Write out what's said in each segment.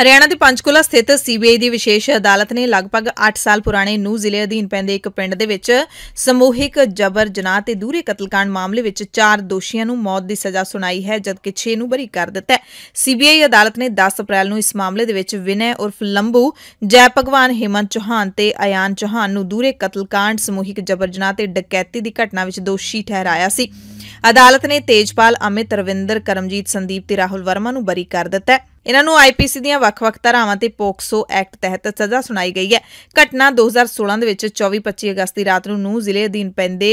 ਹਰਿਆਣਾ ਦੇ ਪੰਚਕੁਲਾ ਸਥਿਤ ਸੀਬੀਆਈ ਦੀ ਵਿਸ਼ੇਸ਼ ਅਦਾਲਤ ਨੇ ਲਗਭਗ 8 ਸਾਲ ਪੁਰਾਣੇ ਨੂ ਜ਼ਿਲ੍ਹੇ ਅਧੀਨ ਪੈਂਦੇ ਇੱਕ ਪਿੰਡ ਦੇ ਵਿੱਚ ਸਮੂਹਿਕ ਜਬਰ ਜਨਾਹ ਤੇ ਦੂਰੇ ਕਤਲकांड ਮਾਮਲੇ ਵਿੱਚ ਚਾਰ ਦੋਸ਼ੀਆਂ ਨੂੰ ਮੌਤ ਦੀ ਸਜ਼ਾ ਸੁਣਾਈ ਹੈ ਜਦਕਿ 6 ਨੂੰ ਬਰੀ ਕਰ ਦਿੱਤਾ ਹੈ ਸੀਬੀਆਈ ਅਦਾਲਤ ਨੇ 10 ਅਪ੍ਰੈਲ ਨੂੰ ਇਸ ਮਾਮਲੇ ਦੇ ਵਿੱਚ ਵਿਨੈ ਉਰਫ ਲੰਬੂ ਜੈ ਭਗਵਾਨ ਹਿਮਨ ਚੌਹਾਨ ਤੇ ਆਯਾਨ ਚੌਹਾਨ ਨੂੰ ਦੂਰੇ ਕਤਲकांड ਸਮੂਹਿਕ ਜਬਰ ਜਨਾਹ ਤੇ ਡਕੈਤੀ ਦੀ ਘਟਨਾ ਵਿੱਚ ਦੋਸ਼ੀ ਠਹਿਰਾਇਆ ਸੀ ਅਦਾਲਤ ਨੇ ਤੇਜਪਾਲ ਅਮਿਤ ਰਵਿੰਦਰ ਕਰਮਜੀਤ ਸੰਦੀਪ ਤੇ ਰਾਹੁਲ ਵਰਮਾ ਨੂੰ ਬਰੀ ਕਰ ਦਿੱਤਾ ਹੈ ਇਹਨਾਂ ਨੂੰ ਆਈਪੀਸੀ ਦੀਆਂ ਵੱਖ-ਵੱਖ ਧਾਰਾਵਾਂ ਤੇ ਪੋਕਸੋ ਐਕਟ ਤਹਿਤ ਸਜ਼ਾ ਸੁਣਾਈ ਗਈ ਹੈ ਘਟਨਾ 2016 ਦੇ ਵਿੱਚ 24-25 ਅਗਸਤ ਦੀ ਰਾਤ ਨੂੰ ਨੂ ਜ਼ਿਲ੍ਹੇ ਅਧੀਨ ਪੈਂਦੇ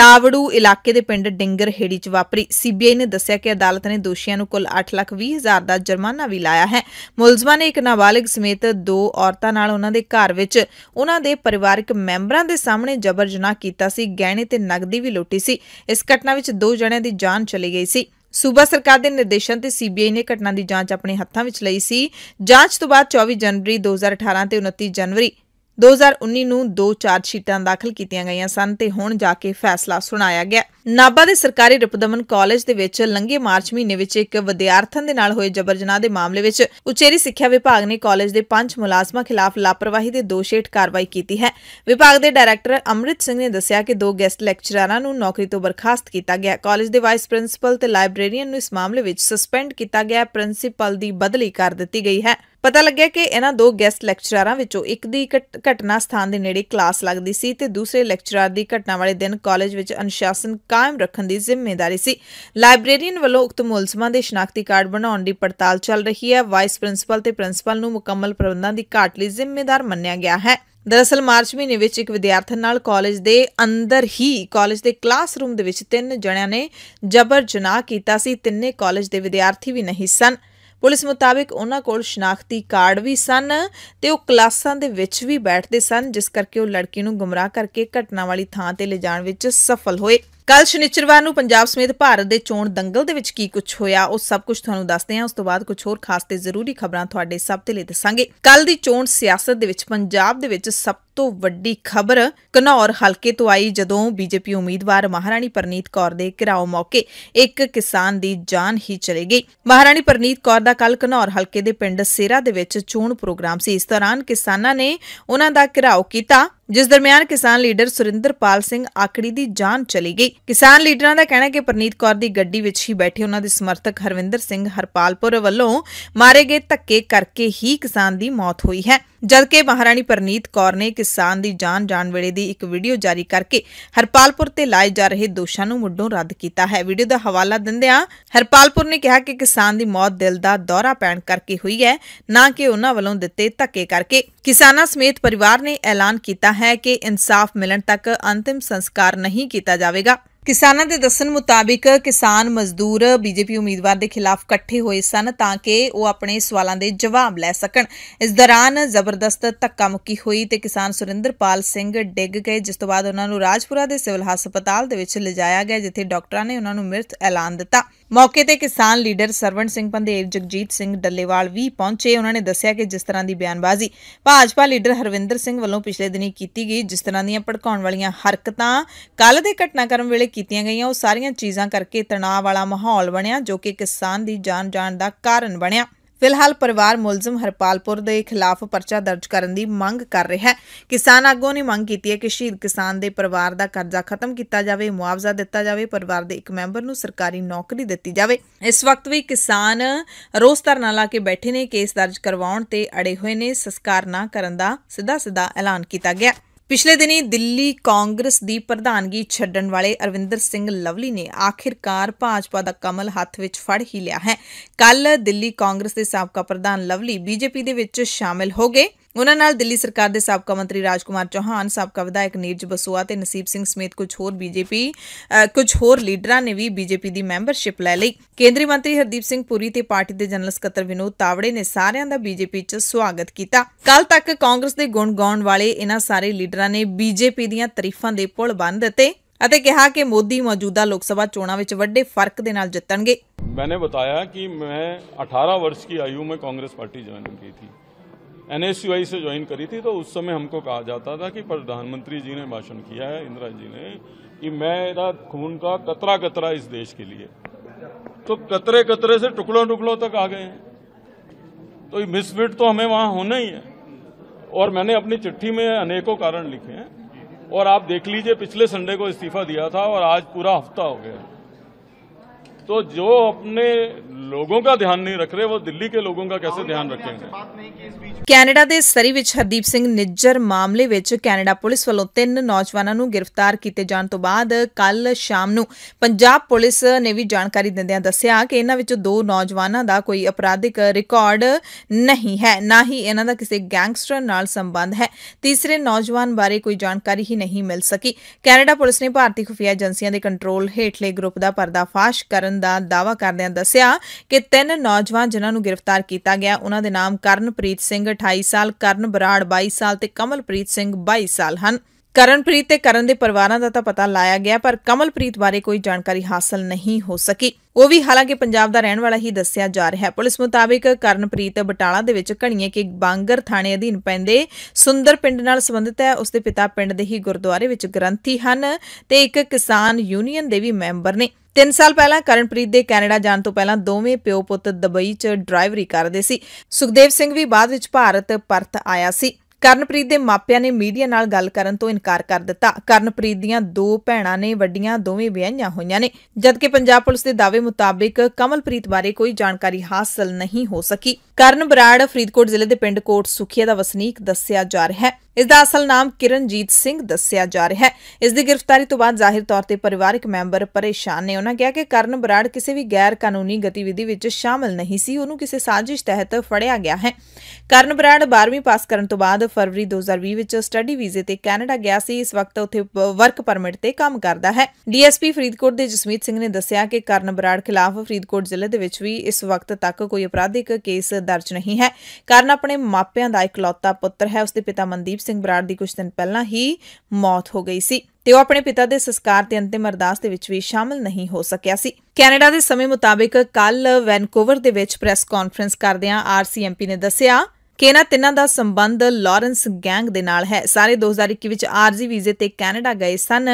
ਤਾਵੜੂ ਇਲਾਕੇ ਦੇ ਪਿੰਡ ਡਿੰਗਰ ਹੇੜੀ 'ਚ ਵਾਪਰੀ ਸੀਬੀਆਈ ਨੇ ਦੱਸਿਆ ਕਿ ਅਦਾਲਤ ਨੇ ਦੋਸ਼ੀਆਂ ਨੂੰ ਕੁੱਲ 820000 ਦਾ ਜੁਰਮਾਨਾ ਵੀ ਲਾਇਆ ਹੈ ਮੁਲਜ਼ਮਾਂ ਨੇ ਇੱਕ ਨਾਬਾਲਗ ਸਮੇਤ ਦੋ ਔਰਤਾਂ ਨਾਲ ਉਹਨਾਂ ਦੇ ਘਰ ਵਿੱਚ ਉਹਨਾਂ ਦੇ ਪਰਿਵਾਰਕ ਮੈਂਬਰਾਂ ਦੇ ਸਾਹਮਣੇ ਜ਼ਬਰ ਜਨਾਹ ਕੀਤਾ ਸੀ ਗਹਿਣੇ ਤੇ ਨਗਦੀ ਵੀ ਲੁੱਟੀ ਸੀ ਇਸ ਘਟਨਾ ਵਿੱਚ ਦੋ ਜਣਿਆਂ ਦੀ ਜਾਨ ਚਲੀ ਗਈ ਸੀ ਸੂਬਾ ਸਰਕਾਰ ਦੇ ਨਿਰਦੇਸ਼ਾਂ ਤੇ ਸੀਬੀਆਈ ਨੇ ਘਟਨਾ ਦੀ ਜਾਂਚ ਆਪਣੇ ਹੱਥਾਂ ਵਿੱਚ ਲਈ ਸੀ ਜਾਂਚ ਤੋਂ ਬਾਅਦ 24 ਜਨਵਰੀ 2018 ਤੇ 29 ਜਨਵਰੀ 2019 ਨੂੰ ਦੋ ਚਾਰਜ ਸ਼ੀਟਾਂ ਦਾਖਲ ਕੀਤੀਆਂ ਗਈਆਂ ਸਨ ਤੇ ਹੁਣ ਜਾ ਕੇ ਫੈਸਲਾ ਸੁਣਾਇਆ ਗਿਆ ਨਾਬਾ ਦੇ ਸਰਕਾਰੀ ਰਿਪਦਮਨ ਕਾਲਜ ਦੇ ਵਿੱਚ ਲੰਘੇ ਮਾਰਚ ਮਹੀਨੇ ਵਿੱਚ ਇੱਕ ਵਿਦਿਆਰਥਣ ਦੇ ਨਾਲ ਹੋਏ ਜਬਰ ਜਨਾਹ ਦੇ ਮਾਮਲੇ ਵਿੱਚ ਉਚੇਰੀ ਸਿੱਖਿਆ ਵਿਭਾਗ ਨੇ ਕਾਲਜ ਦੇ ਪੰਜ ਮੁਲਾਜ਼ਮਾਂ ਖਿਲਾਫ ਲਾਪਰਵਾਹੀ ਦੇ ਦੋਸ਼ ਹੇਠ ਕਾਰਵਾਈ ਕੀਤੀ ਹੈ ਵਿਭਾਗ ਦੇ ਡਾਇਰੈਕਟਰ ਅਮਰਿਤ ਸਿੰਘ ਨੇ ਦੱਸਿਆ ਕਿ ਦੋ ਗੈਸਟ ਲੈਕਚਰਰਾਂ ਨੂੰ ਨੌਕਰੀ ਤੋਂ ਬਰਖਾਸਤ ਕੀਤਾ ਗਿਆ ਕਾਲਜ ਦੇ ਵਾਈਸ ਪ੍ਰਿੰਸੀਪਲ ਤੇ ਲਾਇਬ੍ਰੇਰੀਅਨ ਨੂੰ ਇਸ ਮਾਮਲੇ ਵਿੱਚ ਸਸਪੈਂਡ ਕੀਤਾ ਗਿਆ ਪ੍ਰਿੰਸੀਪਲ ਦੀ ਬਦਲੀ ਕਰ ਦਿੱਤੀ ਗਈ ਹੈ ਪਤਾ ਲੱਗਿਆ ਕਿ ਇਹਨਾਂ ਦੋ ਗੈਸਟ ਲੈਕਚਰਾਰਾਂ ਵਿੱਚੋਂ ਇੱਕ ਦੀ ਘਟਨਾ ਸਥਾਨ ਦੇ ਨੇੜੇ ਕਲਾਸ ਲੱਗਦੀ ਸੀ ਤੇ ਦੂਸਰੇ ਲੈਕਚਰਾਰ ਦੀ ਘਟਨਾ ਵਾਲੇ ਦਿਨ ਕਾਲਜ ਵਿੱਚ ਅਨੁਸ਼ਾਸਨ ਕਾਇਮ ਰੱਖਣ ਦੀ ਜ਼ਿੰਮੇਵਾਰੀ ਸੀ ਲਾਇਬ੍ਰੇਰੀਅਨ ਵੱਲੋਂ ਉਕਤ ਮੁਲਜ਼ਮਾਂ ਦੇ ਸ਼ਨਾਖਤੀ ਕਾਰਡ ਬਣਾਉਣ ਦੀ ਪੜਤਾਲ ਚੱਲ ਰਹੀ ਹੈ ਵਾਈਸ ਪ੍ਰਿੰਸੀਪਲ ਤੇ ਪ੍ਰਿੰਸੀਪਲ ਨੂੰ ਮੁਕੰਮਲ ਪ੍ਰਬੰਧਾਂ ਦੀ ਘਾਟ ਲਈ ਜ਼ਿੰਮੇਵਾਰ ਮੰਨਿਆ ਗਿਆ ਹੈ ਦਰਅਸਲ ਮਾਰਚ ਮਹੀਨੇ ਵਿੱਚ ਇੱਕ ਵਿਦਿਆਰਥਣ ਨਾਲ ਕਾਲਜ ਦੇ ਅੰਦਰ ਹੀ ਕਾਲਜ ਦੇ ਕਲਾਸਰੂਮ ਦੇ ਵਿੱਚ ਤਿੰਨ ਜਣਿਆਂ ਨੇ ਜ਼ਬਰ ਜਨਾਹ ਕੀਤਾ ਸੀ ਤਿੰਨੇ ਕਾਲਜ ਦੇ ਵਿਦਿਆਰਥੀ ਵੀ ਨਹੀਂ ਸਨ ਪੁਲਿਸ ਮੁਤਾਬਕ ਉਹਨਾਂ ਕੋਲ ਸ਼ਨਾਖਤੀ ਕਾਰਡ ਵੀ ਸਨ ਤੇ ਉਹ ਕਲਾਸਾਂ ਦੇ ਵਿੱਚ ਵੀ ਬੈਠਦੇ ਸਨ ਜਿਸ ਕਰਕੇ ਉਹ ਲੜਕੀ ਨੂੰ ਗੁੰਮਰਾਹ ਕਰਕੇ ਘਟਨਾ ਵਾਲੀ ਥਾਂ ਤੇ ਲਿਜਾਣ ਵਿੱਚ ਸਫਲ ਹੋਏ ਕੱਲ ਸ਼ਨੀਚਰਵਾਰ ਨੂੰ ਪੰਜਾਬ ਸਮੇਤ ਭਾਰਤ ਦੇ ਚੋਣ ਦੰਗਲ ਦੇ ਵਿੱਚ ਕੀ ਕੁਝ ਹੋਇਆ ਉਹ ਸਭ ਕੁਝ ਤੁਹਾਨੂੰ ਦੱਸਦੇ ਹਾਂ ਉਸ ਤੋਂ ਬਾਅਦ ਕੁਝ ਹੋਰ ਖਾਸ ਤੇ ਜ਼ਰੂਰੀ ਖਬਰਾਂ ਤੁਹਾਡੇ ਸਭ ਤੇ ਲਈ ਦੱਸਾਂਗੇ ਕੱਲ ਦੀ ਚੋਣ ਸਿਆਸਤ ਦੇ ਵਿੱਚ ਪੰਜਾਬ ਦੇ ਵਿੱਚ ਸਭ ਤੋਂ ਵੱਡੀ ਖਬਰ ਕਨੌਰ ਹਲਕੇ ਤੋਂ ਆਈ ਜਦੋਂ ਬੀਜੇਪੀ ਉਮੀਦਵਾਰ ਮਹਾਰਾਣੀ ਪਰਨੀਤ ਕੌਰ ਦੇ ਘਿਰਾਓ ਮੌਕੇ ਇੱਕ ਕਿਸਾਨ ਦੀ ਜਾਨ ਹੀ ਚਲੀ ਗਈ ਮਹਾਰਾਣੀ ਪਰਨੀਤ ਕੌਰ ਦਾ ਕੱਲ ਕਨੌਰ ਹਲਕੇ ਦੇ ਪਿੰਡ ਸੇਰਾ ਦੇ ਵਿੱਚ ਚੋਣ ਪ੍ਰੋਗਰਾਮ ਸੀ ਇਸ ਦੌਰਾਨ ਕਿਸਾਨਾਂ ਨੇ ਉਹਨਾਂ ਦਾ ਘਿਰਾਓ ਕੀਤਾ ਜਿਸ ਦਰਮਿਆਨ ਕਿਸਾਨ ਲੀਡਰ ਸੁਰਿੰਦਰਪਾਲ ਸਿੰਘ ਆਕੜੀ ਦੀ ਜਾਨ ਚਲੀ ਗਈ ਕਿਸਾਨ ਲੀਡਰਾਂ ਦਾ ਕਹਿਣਾ ਹੈ ਕਿ ਪ੍ਰਨੀਤ ਕੌਰ ਦੀ ਗੱਡੀ ਵਿੱਚ ਹੀ ਬੈਠੇ ਉਹਨਾਂ ਦੇ ਸਮਰਥਕ ਹਰਵਿੰਦਰ ਸਿੰਘ ਹਰਪਾਲਪੁਰ ਵੱਲੋਂ ਮਾਰੇ ਗਏ ਧੱਕੇ ਕਰਕੇ ਹੀ ਕਿਸਾਨ ਦੀ ਮੌਤ ਹੋਈ ਹੈ ਜਦਕਿ ਮਹਾਰਾਣੀ ਪ੍ਰਨੀਤ ਕੌਰ ਨੇ ਕਿਸਾਨ ਦੀ ਜਾਨ ਜਾਣ ਵੇਲੇ ਦੀ ਇੱਕ ਵੀਡੀਓ ਜਾਰੀ ਕਰਕੇ ਹਰਪਾਲਪੁਰ ਤੇ ਲਾਏ ਜਾ ਰਹੇ ਦੋਸ਼ਾਂ ਨੂੰ ਮੁੱਢੋਂ ਰੱਦ ਕੀਤਾ ਹੈ ਵੀਡੀਓ ਦਾ ਹਵਾਲਾ ਦਿੰਦਿਆਂ ਹਰਪਾਲਪੁਰ ਨੇ ਕਿਹਾ ਕਿ ਕਿਸਾਨ ਦੀ ਮੌਤ ਦਿਲ ਦਾ ਦੌਰਾ ਪੈਣ ਕਰਕੇ ਹੋਈ ਹੈ ਨਾ ਕਿ ਉਹਨਾਂ ਵੱਲੋਂ ਦਿੱਤੇ ਧੱਕੇ ਕਰਕੇ ਕਿਸਾਨਾਂ ਸਮੇਤ ਪਰਿਵਾਰ ਨੇ ਐਲਾਨ ਕੀਤਾ ਹੈ ਕਿ ਇਨਸਾਫ ਮਿਲਣ ਤੱਕ ਅੰਤਿਮ ਸੰਸਕਾਰ ਨਹੀਂ ਕੀਤਾ ਜਾਵੇਗਾ ਕਿਸਾਨਾਂ ਦੇ ਦੱਸਣ ਮੁਤਾਬਿਕ ਕਿਸਾਨ ਮਜ਼ਦੂਰ ਬੀਜੇਪੀ ਉਮੀਦਵਾਰ ਦੇ ਖਿਲਾਫ ਇਕੱਠੇ ਹੋਏ ਸਨ ਤਾਂ ਕਿ ਉਹ ਆਪਣੇ ਸਵਾਲਾਂ ਦੇ ਜਵਾਬ ਲੈ ਸਕਣ ਇਸ ਦੌਰਾਨ ਜ਼ਬਰਦਸਤ ਧੱਕਾ ਮੁੱਕੀ ਹੋਈ ਤੇ ਕਿਸਾਨ ਸੁਰਿੰਦਰਪਾਲ ਸਿੰਘ ਡਿੱਗ ਗਏ ਜਿਸ ਤੋਂ ਬਾਅਦ ਉਹਨਾਂ ਨੂੰ ਰਾਜਪੁਰਾ ਦੇ ਸਿਵਲ ਹਸਪਤਾਲ ਦੇ ਵਿੱਚ ਲਿਜਾਇਆ ਗਿਆ ਜਿੱਥੇ ਡਾਕਟਰਾਂ ਨੇ ਉਹਨਾਂ ਨੂੰ ਮ੍ਰਿਤ ਐਲਾਨ ਦਿੱਤਾ ਮੌਕੇ ਤੇ ਕਿਸਾਨ ਲੀਡਰ ਸਰਵਣ ਸਿੰਘ ਪੰਦੇਰ ਜਗਜੀਤ ਸਿੰਘ ਡੱਲੇਵਾਲ ਵੀ ਪਹੁੰਚੇ ਉਹਨਾਂ ਨੇ ਦੱਸਿਆ ਕਿ ਜਿਸ ਤਰ੍ਹਾਂ ਦੀ ਬਿਆਨਬਾਜ਼ੀ ਭਾਜਪਾ ਲੀਡਰ ਹਰਵਿੰਦਰ ਸਿੰਘ ਵੱਲੋਂ ਪਿਛਲੇ ਦਿਨੀ ਕੀਤੀ ਗਈ ਜਿਸ ਤਰ੍ਹਾਂ ਦੀਆਂ ਭੜਕਾਉਣ ਵਾਲੀਆਂ ਹਰਕਤਾਂ ਕੱਲ ਦੇ ਘਟਨਾਕ੍ਰਮ ਵੇਲੇ ਕੀਤੀਆਂ ਗਈਆਂ ਉਹ ਸਾਰੀਆਂ ਚੀਜ਼ਾਂ ਕਰਕੇ ਤਣਾਅ ਵਾਲਾ ਮਾਹੌਲ ਬਣਿਆ ਜੋ ਕਿ ਕਿਸਾਨ ਦੀ ਜਾਨ ਜਾਣ ਦਾ ਕਾਰਨ ਬਣਿਆ ਫਿਲਹਾਲ ਪਰਿਵਾਰ ਮੁਲਜ਼ਮ ਹਰਪਾਲਪੁਰ ਦੇ ਖਿਲਾਫ ਪਰਚਾ ਦਰਜ ਕਰਨ ਦੀ ਮੰਗ ਕਰ ਰਿਹਾ ਹੈ ਕਿਸਾਨ ਆਗੂ ਨੇ ਮੰਗ ਕੀਤੀ ਹੈ ਕਿ ਸ਼ਹੀਦ ਕਿਸਾਨ ਦੇ ਪਰਿਵਾਰ ਦਾ ਕਰਜ਼ਾ ਖਤਮ ਕੀਤਾ ਜਾਵੇ ਮੁਆਵਜ਼ਾ ਦਿੱਤਾ ਜਾਵੇ ਪਰਿਵਾਰ ਦੇ ਇੱਕ ਮੈਂਬਰ ਨੂੰ ਸਰਕਾਰੀ ਨੌਕਰੀ ਦਿੱਤੀ ਜਾਵੇ ਇਸ ਵਕਤ ਵੀ ਕਿਸਾਨ ਰੋਸ ਧਰਨਾ ਲਾ ਕੇ ਬੈਠੇ ਨੇ ਕੇਸ ਦਰਜ ਕਰਵਾਉਣ ਤੇ ਅੜੇ ਹੋਏ ਨੇ ਸੰਸਕਾਰ ਨਾ ਕਰਨ ਦਾ ਸਿੱਧਾ ਸਿੱਧਾ ਐਲਾਨ ਕੀਤਾ ਗਿਆ ਪਿਛਲੇ ਦਿਨੀ ਦਿੱਲੀ ਕਾਂਗਰਸ ਦੀ ਪ੍ਰਧਾਨਗੀ ਛੱਡਣ ਵਾਲੇ ਅਰਵਿੰਦਰ ਸਿੰਘ ਲਵਲੀ ਨੇ ਆਖਿਰਕਾਰ ਭਾਜਪਾ ਦਾ ਕਮਲ ਹੱਥ ਵਿੱਚ ਫੜ ਹੀ ਲਿਆ ਹੈ ਕੱਲ ਦਿੱਲੀ ਕਾਂਗਰਸ ਦੇ ਸਾਬਕਾ ਪ੍ਰਧਾਨ ਲਵਲੀ ਬੀਜੇਪੀ ਦੇ ਵਿੱਚ ਸ਼ਾਮਿਲ ਹੋ ਗਏ ਉਹਨਾਂ ਨਾਲ ਦਿੱਲੀ ਸਰਕਾਰ ਦੇ ਸਾਬਕਾ ਮੰਤਰੀ ਰਾਜਕੁਮਾਰ ਚੌਹਾਨ ਸਾਬਕਾ ਵਿਧਾਇਕ ਨੀਰਜ ਬਸੂਆ ਤੇ ਨਸੀਬ ਸਿੰਘ ਸਮੇਤ ਕੁਝ ਹੋਰ ਬੀਜੇਪੀ ਕੁਝ ਹੋਰ ਲੀਡਰਾਂ ਨੇ ਵੀ ਬੀਜੇਪੀ ਦੀ ਮੈਂਬਰਸ਼ਿਪ ਲੈ ਲਈ ਕੇਂਦਰੀ ਮੰਤਰੀ ਹਰਦੀਪ ਸਿੰਘ ਪੁਰੀ ਤੇ ਪਾਰਟੀ ਦੇ ਜਨਰਲ ਸਕੱਤਰ ਵਿਨੋਦ ਤਾਵੜੇ ਨੇ ਸਾਰਿਆਂ ਦਾ ਬੀਜੇਪੀ 'ਚ ਸਵਾਗਤ ਕੀਤਾ ਕੱਲ ਤੱਕ ਕਾਂਗਰਸ ਦੇ ਗੁਣ ਗਾਉਣ ਵਾਲੇ ਇਹਨਾਂ ਸਾਰੇ ਲੀਡਰਾਂ ਨੇ ਬੀਜੇਪੀ ਦੀਆਂ ਤਾਰੀਫਾਂ ਦੇ ਪੁਲ ਬੰਨ ਦਿੱਤੇ ਅਤੇ ਕਿਹਾ ਕਿ ਮੋਦੀ ਮੌਜੂਦਾ ਲੋਕ ਸਭਾ ਚੋਣਾਂ ਵਿੱਚ ਵੱਡੇ ਫਰਕ ਦੇ ਨਾਲ ਜਿੱਤਣਗੇ ਨੇ ਬਤਾਇਆ ਕਿ ਮੈਂ 18 ਵਰਸ਼ ਦੀ ਆਯੂ ਮੈਂ ਕਾਂਗਰਸ ਪਾਰਟੀ ਜੁਆਇਨ ਕੀਤੀ ਸੀ एन से ज्वाइन करी थी तो उस समय हमको कहा जाता था कि प्रधानमंत्री जी ने भाषण किया है इंदिरा जी ने कि मेरा खून का कतरा कतरा इस देश के लिए तो कतरे कतरे से टुकड़ों टुकड़ों तक आ गए हैं तो मिसफिट तो हमें वहां होना ही है और मैंने अपनी चिट्ठी में अनेकों कारण लिखे हैं और आप देख लीजिए पिछले संडे को इस्तीफा दिया था और आज पूरा हफ्ता हो गया तो जो अपने ਲੋਗੋਂ ਦਾ ਧਿਆਨ ਨਹੀਂ ਰੱਖ ਰਹੇ ਉਹ ਦਿੱਲੀ ਦੇ ਲੋਗੋਂ ਦਾ ਕਿਵੇਂ ਧਿਆਨ ਰੱਖेंगे ਕੈਨੇਡਾ ਦੇ ਸਰੀ ਵਿੱਚ ਹਰਦੀਪ ਸਿੰਘ ਨਿੱਜਰ ਮਾਮਲੇ ਵਿੱਚ ਕੈਨੇਡਾ ਪੁਲਿਸ ਵੱਲੋਂ ਤਿੰਨ ਨੌਜਵਾਨਾਂ ਨੂੰ ਗ੍ਰਿਫਤਾਰ ਕੀਤੇ ਜਾਣ ਤੋਂ ਬਾਅਦ ਕੱਲ ਸ਼ਾਮ ਨੂੰ ਪੰਜਾਬ ਪੁਲਿਸ ਨੇ ਵੀ ਜਾਣਕਾਰੀ ਦਿੰਦਿਆਂ ਦੱਸਿਆ ਕਿ ਇਹਨਾਂ ਵਿੱਚੋਂ ਦੋ ਨੌਜਵਾਨਾਂ ਦਾ ਕੋਈ ਅਪਰਾਧਿਕ ਰਿਕਾਰਡ ਨਹੀਂ ਹੈ ਨਾ ਹੀ ਇਹਨਾਂ ਦਾ ਕਿਸੇ ਗੈਂਗਸਟਰ ਨਾਲ ਸੰਬੰਧ ਹੈ ਤੀਸਰੇ ਨੌਜਵਾਨ ਬਾਰੇ ਕੋਈ ਜਾਣਕਾਰੀ ਹੀ ਨਹੀਂ ਮਿਲ ਸਕੀ ਕੈਨੇਡਾ ਪੁਲਿਸ ਨੇ ਭਾਰਤੀ ਖੁਫੀਆ ਏਜੰਸੀਆਂ ਦੇ ਕੰਟਰੋਲ ਹੇਠਲੇ ਗਰੁੱਪ ਦਾ ਪਰਦਾਫਾਸ਼ ਕਰਨ ਦਾ ਦਾਵਾ ਕਰਦਿਆਂ ਦੱਸਿਆ ਕਿ ਤਿੰਨ ਨੌਜਵਾਨ ਜਿਨ੍ਹਾਂ ਨੂੰ ਗ੍ਰਿਫਤਾਰ ਕੀਤਾ ਗਿਆ ਉਹਨਾਂ ਦੇ ਨਾਮ ਕਰਨਪ੍ਰੀਤ ਸਿੰਘ 28 ਸਾਲ ਕਰਨ ਬਰਾੜ 22 ਸਾਲ ਤੇ ਕਮਲਪ੍ਰੀਤ ਸਿੰਘ 22 ਸਾਲ ਹਨ ਕਰਨਪ੍ਰੀਤ ਤੇ ਕਰਨ ਦੇ ਪਰਿਵਾਰਾਂ ਦਾ ਤਾਂ ਪਤਾ ਲਾਇਆ ਗਿਆ ਪਰ ਕਮਲਪ੍ਰੀਤ ਬਾਰੇ ਕੋਈ ਜਾਣਕਾਰੀ ਹਾਸਲ ਨਹੀਂ ਹੋ ਸਕੀ ਉਹ ਵੀ ਹਾਲਾਂਕਿ ਪੰਜਾਬ ਦਾ ਰਹਿਣ ਵਾਲਾ ਹੀ ਦੱਸਿਆ ਜਾ ਰਿਹਾ ਹੈ ਪੁਲਿਸ ਮੁਤਾਬਕ ਕਰਨਪ੍ਰੀਤ ਬਟਾਲਾ ਦੇ ਵਿੱਚ ਘਣੀਏ ਕੇ ਬਾਂਗਰ ਥਾਣੇ ਅਧੀਨ ਪੈਂਦੇ ਸੁੰਦਰ ਪਿੰਡ ਨਾਲ ਸੰਬੰਧਿਤ ਹੈ ਉਸ ਦੇ ਪਿਤਾ ਪਿੰਡ ਦੇ ਹੀ ਗੁਰਦੁਆਰੇ ਵਿੱਚ ਗ੍ਰੰਥੀ ਹਨ ਤੇ ਇੱਕ ਕਿਸਾਨ ਯੂਨੀਅਨ ਦੇ ਵੀ ਮੈਂਬਰ ਨੇ 3 ਸਾਲ ਪਹਿਲਾਂ ਕਰਨਪ੍ਰੀਤ ਦੇ ਕੈਨੇਡਾ ਜਾਣ ਤੋਂ ਪਹਿਲਾਂ ਦੋਵੇਂ ਪਿਓ ਪੁੱਤ ਦੁਬਈ 'ਚ ਡਰਾਈਵਰੀ ਕਰਦੇ ਸੀ ਸੁਖਦੇਵ ਸਿੰਘ ਵੀ ਬਾਅਦ ਵਿੱਚ ਭਾਰਤ ਪਰਤ ਆਇਆ ਸੀ ਕਰਨਪ੍ਰੀਤ ਦੇ ਮਾਪਿਆਂ ਨੇ ਮੀਡੀਆ ਨਾਲ ਗੱਲ ਕਰਨ ਤੋਂ ਇਨਕਾਰ ਕਰ ਦਿੱਤਾ ਕਰਨਪ੍ਰੀਤ ਦੀਆਂ ਦੋ ਭੈਣਾਂ ਨੇ ਵੱਡੀਆਂ ਦੋਵੇਂ ਵਿਆਹੀਆਂ ਹੋਈਆਂ ਨੇ ਜਦਕਿ ਪੰਜਾਬ ਪੁਲਿਸ ਦੇ ਦਾਅਵੇ ਮੁਤਾਬਿਕ ਕਮਲਪ੍ਰੀਤ ਬਾਰੇ ਕੋਈ ਜਾਣਕਾਰੀ ਹਾਸਲ ਨਹੀਂ ਹੋ ਸਕੀ ਕਰਨ ਬਰਾੜ ਫਰੀਦਕੋਟ ਜ਼ਿਲ੍ਹੇ ਦੇ ਪਿੰਡ ਕੋਟ ਸੁਖੀਆ ਦਾ ਵਸਨੀਕ ਦੱਸਿਆ ਜਾ ਰਿਹਾ ਹੈ ਇਸ ਦਾ ਅਸਲ ਨਾਮ ਕਿਰਨਜੀਤ ਸਿੰਘ ਦੱਸਿਆ ਜਾ ਰਿਹਾ ਹੈ ਇਸ ਦੀ ਗ੍ਰਿਫਤਾਰੀ ਤੋਂ ਬਾਅਦ ਜ਼ਾਹਿਰ ਤੌਰ ਤੇ ਪਰਿਵਾਰਕ ਮੈਂਬਰ ਪਰੇਸ਼ਾਨ ਨੇ ਉਹਨਾਂ ਕਿਹਾ ਕਿ ਕਰਨ ਬਰਾੜ ਕਿਸੇ ਵੀ ਗੈਰ ਕਾਨੂੰਨੀ ਗਤੀਵਿਧੀ ਵਿੱਚ ਸ਼ਾਮਲ ਨਹੀਂ ਸੀ ਉਹਨੂੰ ਕਿਸੇ ਸਾਜ਼ਿਸ਼ ਤਹਿਤ ਫੜਿਆ ਗਿਆ ਹੈ ਕਰਨ ਬਰਾੜ 12ਵੀਂ ਪਾਸ ਕਰਨ ਤੋਂ ਬਾਅਦ ਫਰਵਰੀ 2020 ਵਿੱਚ ਸਟੱਡੀ ਵੀਜ਼ੇ ਤੇ ਕੈਨੇਡਾ ਗਿਆ ਸੀ ਇਸ ਵਕਤ ਉੱਥੇ ਵਰਕ ਪਰਮਿਟ ਤੇ ਕੰਮ ਕਰਦਾ ਹੈ ਡੀਐਸਪੀ ਫਰੀਦਕੋਟ ਦੇ ਜਸਮੀਤ ਸਿੰਘ ਨੇ ਦੱਸਿਆ ਕਿ ਕਰਨ ਬਰਾੜ ਖਿਲਾਫ ਫਰੀਦਕੋਟ ਜ਼ਿਲ੍ਹੇ ਦੇ ਵਿੱਚ ਵੀ ਇਸ ਵਕਤ ਤੱਕ ਕੋਈ ਅਪਰਾਧਿਕ ਕੇਸ ਦਰਜ ਨਹੀਂ ਹੈ ਕਾਰਨ ਆਪਣੇ ਮਾਪਿਆਂ ਦਾ ਇਕਲੌਤਾ ਪੁੱਤਰ ਹੈ ਉਸ ਦੇ ਪਿਤਾ ਮਨਦੀਪ ਸਿੰਘ ਬਰਾੜ ਦੀ ਕੁਝ ਦਿਨ ਪਹਿਲਾਂ ਹੀ ਮੌਤ ਹੋ ਗਈ ਸੀ ਤੇ ਉਹ ਆਪਣੇ ਪਿਤਾ ਦੇ ਸੰਸਕਾਰ ਤੇ ਅੰਤਿਮ ਅਰਦਾਸ ਦੇ ਵਿੱਚ ਵੀ ਸ਼ਾਮਲ ਨਹੀਂ ਹੋ ਸਕਿਆ ਸੀ ਕੈਨੇਡਾ ਦੇ ਸਮੇਂ ਮੁਤਾਬਕ ਕੱਲ ਵੈਨਕੂਵਰ ਦੇ ਵਿੱਚ ਪ੍ਰੈਸ ਕਾਨਫਰੰਸ ਕਰਦਿਆਂ ਆਰਸੀਐਮਪੀ ਨੇ ਦੱਸਿਆ ਕਿ ਇਹਨਾਂ ਤਿੰਨਾਂ ਦਾ ਸੰਬੰਧ ਲਾਰੈਂਸ ਗੈਂਗ ਦੇ ਨਾਲ ਹੈ ਸਾਰੇ 2021 ਵਿੱਚ ਆਰਜ਼ੀ ਵੀਜ਼ੇ ਤੇ ਕੈਨੇਡਾ ਗਏ ਸਨ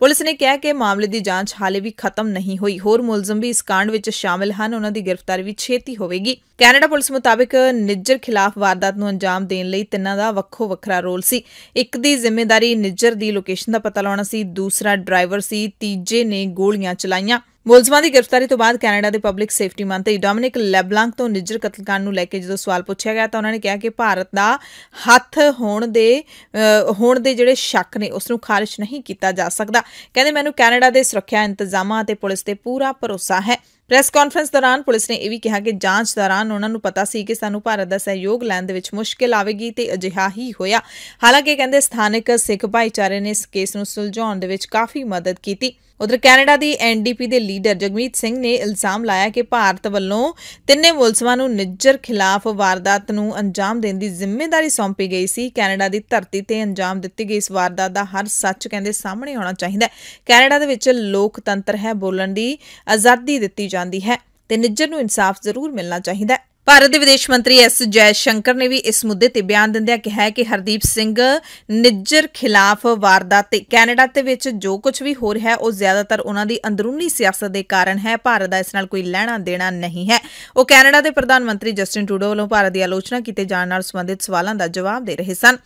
ਪੁਲਿਸ ਨੇ ਕਿਹਾ ਕਿ ਮਾਮਲੇ ਦੀ ਜਾਂਚ ਹਾਲੇ ਵੀ ਖਤਮ ਨਹੀਂ ਹੋਈ ਹੋਰ ਮੁਲਜ਼ਮ ਵੀ ਇਸ ਕਾਂਡ ਵਿੱਚ ਸ਼ਾਮਲ ਹਨ ਉਹਨਾਂ ਦੀ ਗ੍ਰਿਫਤਾਰੀ ਵੀ ਛੇਤੀ ਹੋਵੇਗੀ ਕੈਨੇਡਾ ਪੁਲਿਸ ਮੁਤਾਬਕ ਨਿੱਜਰ ਖਿਲਾਫ ਵਾਰਦਾਤ ਨੂੰ ਅੰਜਾਮ ਦੇਣ ਲਈ ਤਿੰਨਾਂ ਦਾ ਵੱਖੋ ਵੱਖਰਾ ਰੋਲ ਸੀ ਇੱਕ ਦੀ ਜ਼ਿੰਮੇਵਾਰੀ ਨਿੱਜਰ ਦੀ ਲੋਕੇਸ਼ਨ ਦਾ ਪਤਾ ਲਾਉਣਾ ਸੀ ਦੂਸਰਾ ਡਰਾਈਵਰ ਸੀ ਤੀਜੇ ਨੇ ਗੋਲੀਆਂ ਚਲਾਈਆਂ ਮੁਲਜ਼ਮਾਂ ਦੀ ਗ੍ਰਿਫਤਾਰੀ ਤੋਂ ਬਾਅਦ ਕੈਨੇਡਾ ਦੇ ਪਬਲਿਕ ਸੇਫਟੀ ਮੰਤਰੀ ਡੋਮਿਨਿਕ ਲੈਬਲੈਂਕ ਤੋਂ ਨਿੱਜਰ ਕਤਲकांड ਨੂੰ ਲੈ ਕੇ ਜਦੋਂ ਸਵਾਲ ਪੁੱਛਿਆ ਗਿਆ ਤਾਂ ਉਹਨਾਂ ਨੇ ਕਿਹਾ ਕਿ ਭਾਰਤ ਦਾ ਹੱਥ ਹੋਣ ਦੇ ਹੋਣ ਦੇ ਜਿਹੜੇ ਸ਼ੱਕ ਨੇ ਉਸ ਨੂੰ ਖਾਰਜ ਨਹੀਂ ਕੀਤਾ ਜਾ ਸਕਦਾ ਕਹਿੰਦੇ ਮੈਨੂੰ ਕੈਨੇਡਾ ਦੇ ਸੁਰੱਖਿਆ ਇੰਤਜ਼ਾਮਾਂ ਅਤੇ ਪੁਲਿਸ ਤੇ ਪੂਰਾ ਭਰੋਸਾ ਹੈ ਪ੍ਰੈਸ ਕਾਨਫਰੰਸ ਦੌਰਾਨ ਪੁਲਿਸ ਨੇ ਇਹ ਵੀ ਕਿਹਾ ਕਿ ਜਾਂਚ ਦੌਰਾਨ ਉਹਨਾਂ ਨੂੰ ਪਤਾ ਸੀ ਕਿ ਸਾਨੂੰ ਭਾਰਤ ਦਾ ਸਹਿਯੋਗ ਲੈਣ ਦੇ ਵਿੱਚ ਮੁਸ਼ਕਲ ਆਵੇਗੀ ਤੇ ਅਜਿਹਾ ਹੀ ਹੋਇਆ ਹਾਲਾਂਕਿ ਕਹਿੰਦੇ ਸਥਾਨਕ ਸਿੱਖ ਭਾਈਚਾਰੇ ਨੇ ਇਸ ਕੇਸ ਨੂੰ ਸੁਲਝਾਉਣ ਦੇ ਵਿੱਚ ਕਾਫੀ ਮਦਦ ਕੀਤੀ ਉਧਰ ਕੈਨੇਡਾ ਦੀ ਐਨਡੀਪੀ ਦੇ ਲੀਡਰ ਜਗਮੀਤ ਸਿੰਘ ਨੇ ਇਲਜ਼ਾਮ ਲਾਇਆ ਕਿ ਭਾਰਤ ਵੱਲੋਂ ਤਿੰਨੇ ਮੁਲਜ਼ਮਾਂ ਨੂੰ ਨਿੱਜਰ ਖਿਲਾਫ ਵਾਰਦਾਤ ਨੂੰ ਅੰਜਾਮ ਦੇਣ ਦੀ ਜ਼ਿੰਮੇਵਾਰੀ ਸੌਂਪੀ ਗਈ ਸੀ ਕੈਨੇਡਾ ਦੀ ਧਰਤੀ ਤੇ ਅੰਜਾਮ ਦਿੱਤੀ ਗਈ ਇਸ ਵਾਰਦਾਤ ਦਾ ਹਰ ਸੱਚ ਕਹਿੰਦੇ ਸਾਹਮਣੇ ਆਉਣਾ ਚਾਹੀਦਾ ਹੈ ਕੈਨੇਡਾ ਦੇ ਵਿੱਚ ਲੋਕਤੰਤਰ ਹੈ ਬੋਲਣ ਦੀ ਆਜ਼ਾਦੀ ਦਿੱਤੀ ਜਾਂਦੀ ਹੈ ਤੇ ਨਿੱਜਰ ਨੂੰ ਇਨਸਾਫ ਜ਼ਰੂਰ ਮਿਲਣਾ ਚਾਹੀਦਾ ਹੈ ਭਾਰਤ ਦੇ ਵਿਦੇਸ਼ ਮੰਤਰੀ ਐਸ ਜੈ ਸ਼ੰਕਰ ਨੇ ਵੀ ਇਸ ਮੁੱਦੇ ਤੇ ਬਿਆਨ ਦਿੰਦਿਆਂ ਕਿਹਾ ਕਿ ਹਰਦੀਪ ਸਿੰਘ ਨਿੱਜਰ ਖਿਲਾਫ ਵਾਰਦਾਤ ਤੇ ਕੈਨੇਡਾ ਤੇ ਵਿੱਚ ਜੋ ਕੁਝ ਵੀ ਹੋ ਰਿਹਾ ਹੈ ਉਹ ਜ਼ਿਆਦਾਤਰ ਉਹਨਾਂ ਦੀ ਅੰਦਰੂਨੀ ਸਿਆਸਤ ਦੇ ਕਾਰਨ ਹੈ ਭਾਰਤ ਦਾ ਇਸ ਨਾਲ ਕੋਈ ਲੈਣਾ ਦੇਣਾ ਨਹੀਂ ਹੈ ਉਹ ਕੈਨੇਡਾ ਦੇ ਪ੍ਰਧਾਨ ਮੰਤਰੀ ਜਸਟਿਨ ਟਰੂਡੋ ਵੱਲੋਂ ਭਾਰਤ ਦੀ ਆਲੋਚਨਾ ਕੀਤੇ ਜਾਣ ਨਾਲ ਸੰਬੰਧਿਤ ਸਵਾਲਾਂ ਦਾ ਜਵਾਬ ਦੇ ਰਹੇ ਸਨ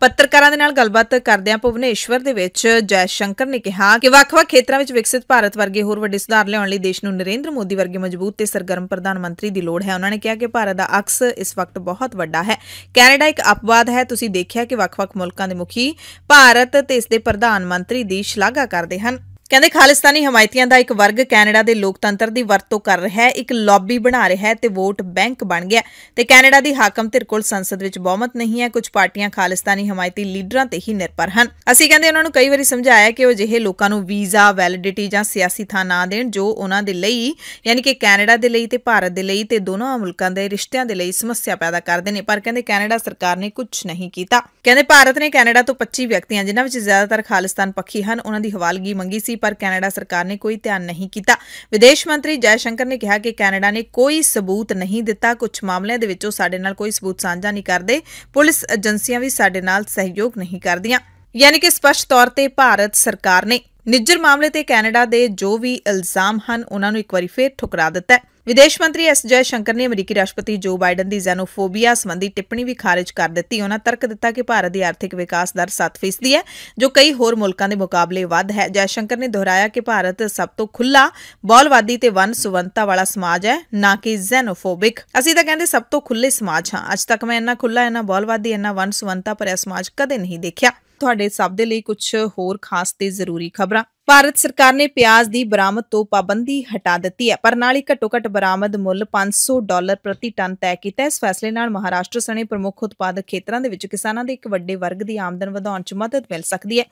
ਪੱਤਰਕਾਰਾਂ ਦੇ ਨਾਲ ਗੱਲਬਾਤ ਕਰਦਿਆਂ ਭੁਵਨੇਸ਼ਵਰ ਦੇ ਵਿੱਚ ਜੈ ਸ਼ੰਕਰ ਨੇ ਕਿਹਾ ਕਿ ਵੱਖ-ਵੱਖ ਖੇਤਰਾਂ ਵਿੱਚ ਵਿਕਸਿਤ ਭਾਰਤ ਵਰਗੇ ਹੋਰ ਵੱਡੇ ਸੁਧਾਰ ਲਿਆਉਣ ਲਈ ਦੇਸ਼ ਨੂੰ ਨਰਿੰਦਰ ਮੋਦੀ ਵਰਗੇ ਮਜ਼ਬੂਤ ਤੇ ਸਰਗਰਮ ਪ੍ਰਧਾਨ ਮੰਤਰੀ ਦੀ ਲੋੜ ਹੈ ਉਹਨਾਂ ਨੇ ਕਿਹਾ ਕਿ ਭਾਰਤ ਦਾ ਅਕਸ ਇਸ ਵਕਤ ਬਹੁਤ ਵੱਡਾ ਹੈ ਕੈਨੇਡਾ ਇੱਕ ਅਪਵਾਦ ਹੈ ਤੁਸੀਂ ਦੇਖਿਆ ਕਿ ਵੱਖ-ਵੱਖ ਮੁਲਕਾਂ ਦੇ ਮੁਖੀ ਭਾਰਤ ਤੇ ਇਸ ਦੇ ਪ੍ਰਧਾਨ ਮੰਤਰੀ ਦੀ ਸ਼ਲਾਘਾ ਕਰਦੇ ਹਨ ਕਹਿੰਦੇ ਖਾਲਿਸਤਾਨੀ ਹਮਾਇਤੀਆਂ ਦਾ ਇੱਕ ਵਰਗ ਕੈਨੇਡਾ ਦੇ ਲੋਕਤੰਤਰ ਦੀ ਵਰਤੋਂ ਕਰ ਰਿਹਾ ਹੈ ਇੱਕ ਲੌਬੀ ਬਣਾ ਰਿਹਾ ਹੈ ਤੇ ਵੋਟ ਬੈਂਕ ਬਣ ਗਿਆ ਤੇ ਕੈਨੇਡਾ ਦੀ ਹਾਕਮ ਧਿਰ ਕੋਲ ਸੰਸਦ ਵਿੱਚ ਬਹੁਮਤ ਨਹੀਂ ਹੈ ਕੁਝ ਪਾਰਟੀਆਂ ਖਾਲਿਸਤਾਨੀ ਹਮਾਇਤੀ ਲੀਡਰਾਂ ਤੇ ਹੀ ਨਿਰਭਰ ਹਨ ਅਸੀਂ ਕਹਿੰਦੇ ਉਹਨਾਂ ਨੂੰ ਕਈ ਵਾਰੀ ਸਮਝਾਇਆ ਕਿ ਉਹ ਜਿਹੇ ਲੋਕਾਂ ਨੂੰ ਵੀਜ਼ਾ ਵੈਲਿਡਿਟੀ ਜਾਂ ਸਿਆਸੀ ਥਾਂ ਨਾ ਦੇਣ ਜੋ ਉਹਨਾਂ ਦੇ ਲਈ ਯਾਨੀ ਕਿ ਕੈਨੇਡਾ ਦੇ ਲਈ ਤੇ ਭਾਰਤ ਦੇ ਲਈ ਤੇ ਦੋਨੋਂ ਮੁਲਕਾਂ ਦੇ ਰਿਸ਼ਤਿਆਂ ਦੇ ਲਈ ਸਮੱਸਿਆ ਪੈਦਾ ਕਰਦੇ ਨੇ ਪਰ ਕਹਿੰਦੇ ਕੈਨੇਡਾ ਸਰਕਾਰ ਨੇ ਕੁਝ ਨਹੀਂ ਕੀਤਾ ਕਹਿੰਦੇ ਭਾਰਤ ਨੇ ਕੈਨੇਡਾ ਤੋਂ 25 ਵਿਅਕਤੀਆਂ ਜਿਨ੍ਹਾਂ ਵਿੱਚ ਜ਼ਿਆਦਾਤਰ ਖਾਲਿਸਤਾਨ ਪੱਖੀ ਹਨ ਉਹਨਾਂ ਦੀ ਹਵਾਲਗੀ ਮੰਗੀ ਸੀ ਪਰ ਕੈਨੇਡਾ ਸਰਕਾਰ ਨੇ ਕੋਈ ਧਿਆਨ ਨਹੀਂ ਕੀਤਾ ਵਿਦੇਸ਼ ਮੰਤਰੀ ਜੈ ਸ਼ੰਕਰ ਨੇ ਕਿਹਾ ਕਿ ਕੈਨੇਡਾ ਨੇ ਕੋਈ ਸਬੂਤ ਨਹੀਂ ਦਿੱਤਾ ਕੁਝ ਮਾਮਲਿਆਂ ਦੇ ਵਿੱਚ ਉਹ ਸਾਡੇ ਨਾਲ ਕੋਈ ਸਬੂਤ ਸਾਂਝਾ ਨਹੀਂ ਕਰਦੇ ਪੁਲਿਸ ਏਜੰਸੀਆਂ ਵੀ ਸਾਡੇ ਨਾਲ ਸਹਿਯੋਗ ਨਹੀਂ ਕਰਦੀਆਂ ਯਾਨੀ ਕਿ ਸਪਸ਼ਟ ਤੌਰ ਤੇ ਭਾਰਤ ਸਰਕਾਰ ਨੇ ਨਿੱਜਰ ਮਾਮਲੇ ਤੇ ਕੈਨੇਡਾ ਦੇ ਜੋ ਵੀ ਇਲਜ਼ਾਮ ਹਨ ਉਹਨਾਂ ਨੂੰ ਇੱਕ ਵਾਰੀ ਫੇਰ ਠੁਕਰਾ ਦਿੱਤਾ ਹੈ ਵਿਦੇਸ਼ ਮੰਤਰੀ ਐਸ ਜੈ ਸ਼ੰਕਰ ਨੇ ਅਮਰੀਕੀ ਰਾਸ਼ਟਰਪਤੀ ਜੋ ਬਾਈਡਨ ਦੀ ਜ਼ੈਨੋਫੋਬੀਆ ਸੰਬੰਧੀ ਟਿੱਪਣੀ ਵੀ ਖਾਰਜ ਕਰ ਦਿੱਤੀ ਉਹਨਾਂ ਤਰਕ ਦਿੱਤਾ ਕਿ ਭਾਰਤ ਦੀ ਆਰਥਿਕ ਵਿਕਾਸ ਦਰ 7% ਹੈ ਜੋ ਕਈ ਹੋਰ ਮੁਲਕਾਂ ਦੇ ਮੁਕਾਬਲੇ ਵੱਧ ਹੈ ਜੈ ਸ਼ੰਕਰ ਨੇ ਦੁਹਰਾਇਆ ਕਿ ਭਾਰਤ ਸਭ ਤੋਂ ਖੁੱਲਾ ਬੋਲਵਾਦੀ ਤੇ ਵਨ ਸੁਵੰਤਾ ਵਾਲਾ ਸਮਾਜ ਹੈ ਨਾ ਕਿ ਜ਼ੈਨੋਫੋਬਿਕ ਅਸੀਂ ਤਾਂ ਕਹਿੰਦੇ ਸਭ ਤੋਂ ਖੁੱਲੇ ਸਮਾਜ ਹਾਂ ਅੱਜ ਤੱਕ ਮੈਂ ਇੰਨਾ ਖੁੱਲਾ ਇੰਨਾ ਬੋਲਵਾਦੀ ਇੰਨਾ ਵਨ ਸੁਵੰਤਾ ਭਰਿਆ ਸਮਾਜ ਕਦੇ ਨਹੀਂ ਦੇਖਿਆ ਤੁਹਾਡੇ ਸਭ ਦੇ ਲਈ ਕੁਝ ਹੋਰ ਖਾਸ ਤੇ ਜ਼ਰੂਰੀ ਖਬਰਾਂ ਭਾਰਤ ਸਰਕਾਰ ਨੇ ਪਿਆਜ਼ ਦੀ ਬਰਾਮਦ ਤੋਂ ਪਾਬੰਦੀ ਹਟਾ ਦਿੱਤੀ ਹੈ ਪਰ ਨਾਲ ਹੀ ਘੱਟੋ-ਘੱਟ ਬਰਾਮਦ ਮੁੱਲ 500 ਡਾਲਰ ਪ੍ਰਤੀ ਟਨ ਤੈਅ ਕੀਤਾ ਇਸ ਫੈਸਲੇ ਨਾਲ ਮਹਾਰਾਸ਼ਟਰ ਸਣੇ ਪ੍ਰਮੁੱਖ ਉਤਪਾਦਕ ਖੇਤਰਾਂ ਦੇ ਵਿੱਚ ਕਿਸਾਨਾਂ ਦੇ ਇੱਕ ਵੱਡੇ ਵਰਗ ਦੀ ਆਮਦਨ ਵਧਾਉਣ 'ਚ ਮਦਦ ਮਿਲ ਸਕਦੀ ਹੈ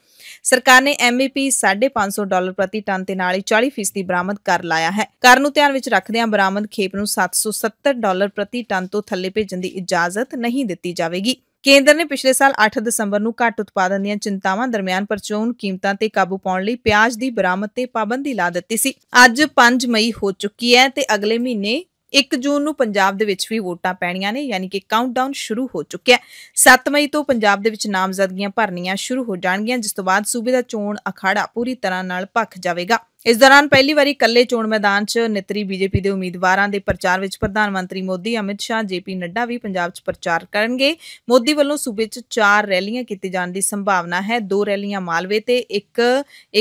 ਸਰਕਾਰ ਨੇ MAP 550 ਡਾਲਰ ਪ੍ਰਤੀ ਟਨ ਤੇ ਨਾਲ ਹੀ 40% ਦੀ ਬਰਾਮਦ ਕਰ ਲਾਇਆ ਹੈ ਕਰ ਨੂੰ ਧਿਆਨ ਵਿੱਚ ਰੱਖਦਿਆਂ ਬਰਾਮਦ ਖੇਪ ਨੂੰ 770 ਡਾਲਰ ਪ੍ਰਤੀ ਟਨ ਤੋਂ ਥੱਲੇ ਭੇਜਣ ਦੀ ਇਜਾਜ਼ਤ ਨਹੀਂ ਦਿੱਤੀ ਜਾਵੇਗੀ ਕੇਂਦਰ ਨੇ ਪਿਛਲੇ ਸਾਲ 8 ਦਸੰਬਰ ਨੂੰ ਘੱਟ ਉਤਪਾਦਨ ਦੀਆਂ ਚਿੰਤਾਵਾਂ ਦਰਮਿਆਨ ਪਰਚੂਨ ਕੀਮਤਾਂ ਤੇ ਕਾਬੂ ਪਾਉਣ ਲਈ ਪਿਆਜ਼ ਦੀ ਬਰਾਮਦ ਤੇ ਪਾਬੰਦੀ ਲਾ ਦਿੱਤੀ ਸੀ ਅੱਜ 5 ਮਈ ਹੋ ਚੁੱਕੀ ਹੈ ਤੇ ਅਗਲੇ ਮਹੀਨੇ 1 ਜੂਨ ਨੂੰ ਪੰਜਾਬ ਦੇ ਵਿੱਚ ਵੀ ਵੋਟਾਂ ਪੈਣੀਆਂ ਨੇ ਯਾਨੀ ਕਿ ਕਾਊਂਟਡਾਊਨ ਸ਼ੁਰੂ ਹੋ ਚੁੱਕਿਆ 7 ਮਈ ਤੋਂ ਪੰਜਾਬ ਦੇ ਵਿੱਚ ਨਾਮਜ਼ਦਗੀਆਂ ਭਰਨੀਆਂ ਸ਼ੁਰੂ ਹੋ ਜਾਣਗੀਆਂ ਜਿਸ ਤੋਂ ਬਾਅਦ ਸੂਬੇ ਦਾ ਚੋਣ ਅਖਾੜਾ ਪੂਰੀ ਤਰ੍ਹਾਂ ਨਾਲ ਭੱਖ ਜਾਵੇਗਾ ਇਸ ਦੌਰਾਨ ਪਹਿਲੀ ਵਾਰੀ ਕੱਲੇ ਚੋਣ ਮੈਦਾਨ 'ਚ ਨਿਤਰੀ ਬੀਜੇਪੀ ਦੇ ਉਮੀਦਵਾਰਾਂ ਦੇ ਪ੍ਰਚਾਰ ਵਿੱਚ ਪ੍ਰਧਾਨ ਮੰਤਰੀ ਮੋਦੀ, ਅਮਿਤ ਸ਼ਾਹ, ਜੇਪੀ ਨੱਡਾ ਵੀ ਪੰਜਾਬ 'ਚ ਪ੍ਰਚਾਰ ਕਰਨਗੇ। ਮੋਦੀ ਵੱਲੋਂ ਸੂਬੇ 'ਚ ਚਾਰ ਰੈਲੀਆਂ ਕੀਤੀ ਜਾਣ ਦੀ ਸੰਭਾਵਨਾ ਹੈ। ਦੋ ਰੈਲੀਆਂ ਮਾਲਵੇ ਤੇ ਇੱਕ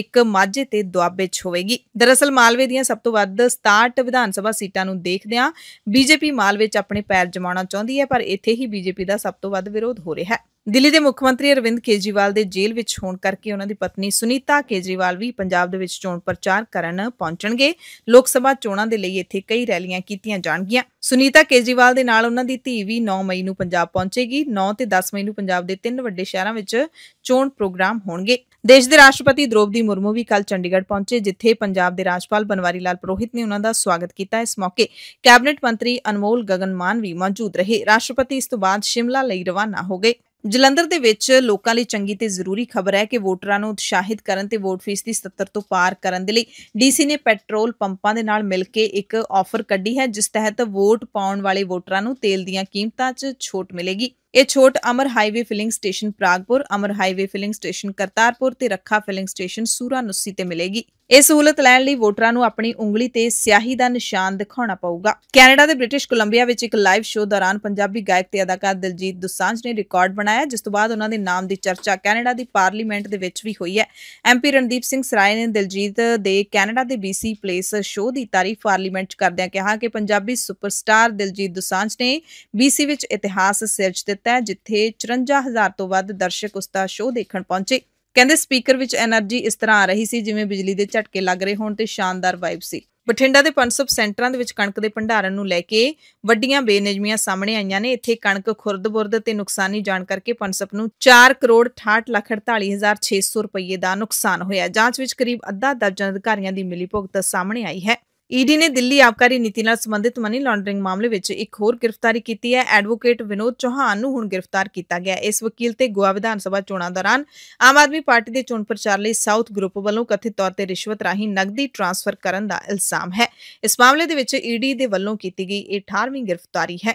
ਇੱਕ ਮਾਝੇ ਤੇ ਦੁਆਬੇ 'ਚ ਹੋਵੇਗੀ। ਦਰਅਸਲ ਮਾਲਵੇ ਦੀਆਂ ਸਭ ਤੋਂ ਵੱਧ 67 ਵਿਧਾਨ ਸਭਾ ਸੀਟਾਂ ਨੂੰ ਦੇਖਦਿਆਂ ਬੀਜੇਪੀ ਮਾਲਵੇ 'ਚ ਆਪਣੇ ਪੈਰ ਜਮਾਉਣਾ ਚਾਹੁੰਦੀ ਹੈ ਪਰ ਇੱਥੇ ਹੀ ਬੀਜੇਪੀ ਦਾ ਸਭ ਤੋਂ ਵੱਧ ਵਿਰੋਧ ਹੋ ਰਿਹਾ ਹੈ। ਦਿੱਲੀ ਦੇ ਮੁੱਖ ਮੰਤਰੀ ਅਰਵਿੰਦ ਕੇਜਰੀਵਾਲ ਦੇ ਜੇਲ੍ਹ ਵਿੱਚ ਹੋਣ ਕਰਕੇ ਉਹਨਾਂ ਦੀ ਪਤਨੀ ਸੁਨੀਤਾ ਕੇਜਰੀਵਾਲ ਵੀ ਪੰਜਾਬ ਦੇ ਵਿੱਚ ਚੋਣ ਪ੍ਰਚਾਰ ਕਰਨ ਪਹੁੰਚਣਗੇ ਲੋਕ ਸਭਾ ਚੋਣਾਂ ਦੇ ਲਈ ਇੱਥੇ ਕਈ ਰੈਲੀਆਂ ਕੀਤੀਆਂ ਜਾਣਗੀਆਂ ਸੁਨੀਤਾ ਕੇਜਰੀਵਾਲ ਦੇ ਨਾਲ ਉਹਨਾਂ ਦੀ ਧੀ ਵੀ 9 ਮਈ ਨੂੰ ਪੰਜਾਬ ਪਹੁੰਚੇਗੀ 9 ਤੇ 10 ਮਈ ਨੂੰ ਪੰਜਾਬ ਦੇ ਤਿੰਨ ਵੱਡੇ ਸ਼ਹਿਰਾਂ ਵਿੱਚ ਚੋਣ ਪ੍ਰੋਗਰਾਮ ਹੋਣਗੇ ਦੇਸ਼ ਦੇ ਰਾਸ਼ਟਰਪਤੀ ਦ੍ਰੋਪਦੀ ਮੁਰਮੂ ਵੀ ਕੱਲ ਚੰਡੀਗੜ੍ਹ ਪਹੁੰਚੇ ਜਿੱਥੇ ਪੰਜਾਬ ਦੇ ਰਾਜਪਾਲ ਬਨਵਾਰੀ ਲਾਲ ਪ੍ਰੋਹਿਤ ਨੇ ਉਹਨਾਂ ਦਾ ਸਵਾਗਤ ਕੀਤਾ ਇਸ ਮੌਕੇ ਕੈਬਨਿਟ ਮੰਤਰੀ ਅਨਮੋਲ ਗਗਨਮਾਨ ਵੀ ਮੌਜੂਦ ਰਹੇ ਰਾਸ਼ਟਰਪਤੀ ਇਸ ਤੋਂ ਬਾਅਦ ਸ਼ਿਮਲਾ ਲਈ ਰਵਾਨਾ ਹੋ ਗਏ ਜਲੰਧਰ ਦੇ ਵਿੱਚ ਲੋਕਾਂ ਲਈ ਚੰਗੀ ਤੇ ਜ਼ਰੂਰੀ ਖਬਰ ਹੈ ਕਿ ਵੋਟਰਾਂ ਨੂੰ ਉਤਸ਼ਾਹਿਤ ਕਰਨ ਤੇ ਵੋਟ ਫੀਸ ਦੀ 70 ਤੋਂ ਪਾਰ ਕਰਨ ਦੇ ਲਈ ਡੀਸੀ ਨੇ ਪੈਟਰੋਲ ਪੰਪਾਂ ਦੇ ਨਾਲ ਮਿਲ ਕੇ ਇੱਕ ਆਫਰ ਕੱਢੀ ਹੈ ਜਿਸ ਤਹਿਤ ਵੋਟ ਪਾਉਣ ਵਾਲੇ ਵੋਟਰਾਂ ਨੂੰ ਤੇਲ ਦੀਆਂ ਕੀਮਤਾਂ 'ਚ ਛੋਟ ਮਿਲੇਗੀ ਇਹ ਛੋਟ Amar highway filling station Pragpur Amar highway filling station Kartarpur ਤੇ ਰੱਖਾ ਫਿਲਿੰਗ ਸਟੇਸ਼ਨ ਸੂਰਾ ਨੁੱਸੀ ਤੇ ਮਿਲੇਗੀ ਇਹ ਸਹੂਲਤ ਲੈਣ ਲਈ ਵੋਟਰਾਂ ਨੂੰ ਆਪਣੀ ਉਂਗਲੀ ਤੇ ਸਿਆਹੀ ਦਾ ਨਿਸ਼ਾਨ ਦਿਖਾਉਣਾ ਪਊਗਾ ਕੈਨੇਡਾ ਦੇ ਬ੍ਰਿਟਿਸ਼ ਕੋਲੰਬੀਆ ਵਿੱਚ ਇੱਕ ਲਾਈਵ ਸ਼ੋਅ ਦੌਰਾਨ ਪੰਜਾਬੀ ਗਾਇਕ ਤੇ ਅਦਾਕਾਰ ਦਿਲਜੀਤ ਦੁਸਾਂਝ ਨੇ ਰਿਕਾਰਡ ਬਣਾਇਆ ਜਿਸ ਤੋਂ ਬਾਅਦ ਉਹਨਾਂ ਦੇ ਨਾਮ ਦੀ ਚਰਚਾ ਕੈਨੇਡਾ ਦੀ ਪਾਰਲੀਮੈਂਟ ਦੇ ਵਿੱਚ ਵੀ ਹੋਈ ਹੈ ਐਮਪੀ ਰਣਦੀਪ ਸਿੰਘ ਸਰਾਏ ਨੇ ਦਿਲਜੀਤ ਦੇ ਕੈਨੇਡਾ ਦੇ ਬੀਸੀ ਪਲੇਸ ਸ਼ੋਅ ਦੀ ਤਾਰੀਫ ਪਾਰਲੀਮੈਂਟ 'ਚ ਕਰਦਿਆਂ ਕਿਹਾ ਕਿ ਪੰਜਾਬੀ ਸੁਪਰਸਟਾਰ ਦਿਲਜੀਤ ਦੁਸਾਂਝ ਨੇ ਬੀਸੀ ਵਿੱਚ ਇਤਿਹਾਸ ਸਿਰਜ ਦਿੱਤਾ ਹੈ ਜਿੱਥੇ 54000 ਤੋਂ ਵੱਧ ਦਰਸ਼ਕ ਉਸ ਦਾ ਸ਼ੋਅ ਦੇਖਣ ਪਹੁੰਚੇ ਕਹਿੰਦੇ ਸਪੀਕਰ ਵਿੱਚ એનર્ਜੀ ਇਸ ਤਰ੍ਹਾਂ ਆ ਰਹੀ ਸੀ ਜਿਵੇਂ ਬਿਜਲੀ ਦੇ ਝਟਕੇ ਲੱਗ ਰਹੇ ਹੋਣ ਤੇ ਸ਼ਾਨਦਾਰ ਵਾਈਬ ਸੀ ਬਠਿੰਡਾ ਦੇ ਪੰਜ ਸਬ ਸੈਂਟਰਾਂ ਦੇ ਵਿੱਚ ਕਣਕ ਦੇ ਭੰਡਾਰਨ ਨੂੰ ਲੈ ਕੇ ਵੱਡੀਆਂ ਬੇਨਿਜਮੀਆਂ ਸਾਹਮਣੇ ਆਈਆਂ ਨੇ ਇੱਥੇ ਕਣਕ ਖੁਰਦ-ਬੁਰਦ ਤੇ ਨੁਕਸਾਨੀ ਜਾਣ ਕਰਕੇ ਪੰਜ ਪੰਸਪ ਨੂੰ 4 ਕਰੋੜ 68 ਲੱਖ 48600 ਰੁਪਏ ਦਾ ਨੁਕਸਾਨ ਹੋਇਆ ਜਾਂਚ ਵਿੱਚ ਕਰੀਬ ਅੱਧਾ ਦਰਜਨ ਅਧਿਕਾਰੀਆਂ ਦੀ ਮਿਲੀਭੁਗਤ ਸਾਹਮਣੇ ਆਈ ਹੈ ਈਡੀ e ਨੇ ਦਿੱਲੀ ਆਪਕਾਰੀ ਨੀਤੀ ਨਾਲ ਸੰਬੰਧਿਤ ਮਨੀ ਲਾਂਡਰਿੰਗ ਮਾਮਲੇ ਵਿੱਚ ਇੱਕ ਹੋਰ ਗ੍ਰਿਫਤਾਰੀ ਕੀਤੀ ਹੈ ਐਡਵੋਕੇਟ ਵਿਨੋਦ ਚੌਹਾਨ ਨੂੰ ਹੁਣ ਗ੍ਰਿਫਤਾਰ ਕੀਤਾ ਗਿਆ ਇਸ ਵਕੀਲ ਤੇ ਗੋਆ ਵਿਧਾਨ ਸਭਾ ਚੋਣਾਂ ਦੌਰਾਨ ਆਮ ਆਦਮੀ ਪਾਰਟੀ ਦੇ ਚੋਣ ਪ੍ਰਚਾਰ ਲਈ ਸਾਊਥ ਗਰੁੱਪ ਵੱਲੋਂ ਕਥਿਤ ਤੌਰ ਤੇ ਰਿਸ਼ਵਤ ਰਾਹੀਂ ਨਗਦੀ ਟ੍ਰਾਂਸਫਰ ਕਰਨ ਦਾ ਇਲਜ਼ਾਮ ਹੈ ਇਸ ਮਾਮਲੇ ਦੇ ਵਿੱਚ ਈਡੀ e ਦੇ ਵੱਲੋਂ ਕੀਤੀ ਗਈ 18ਵੀਂ ਗ੍ਰਿਫਤਾਰੀ ਹੈ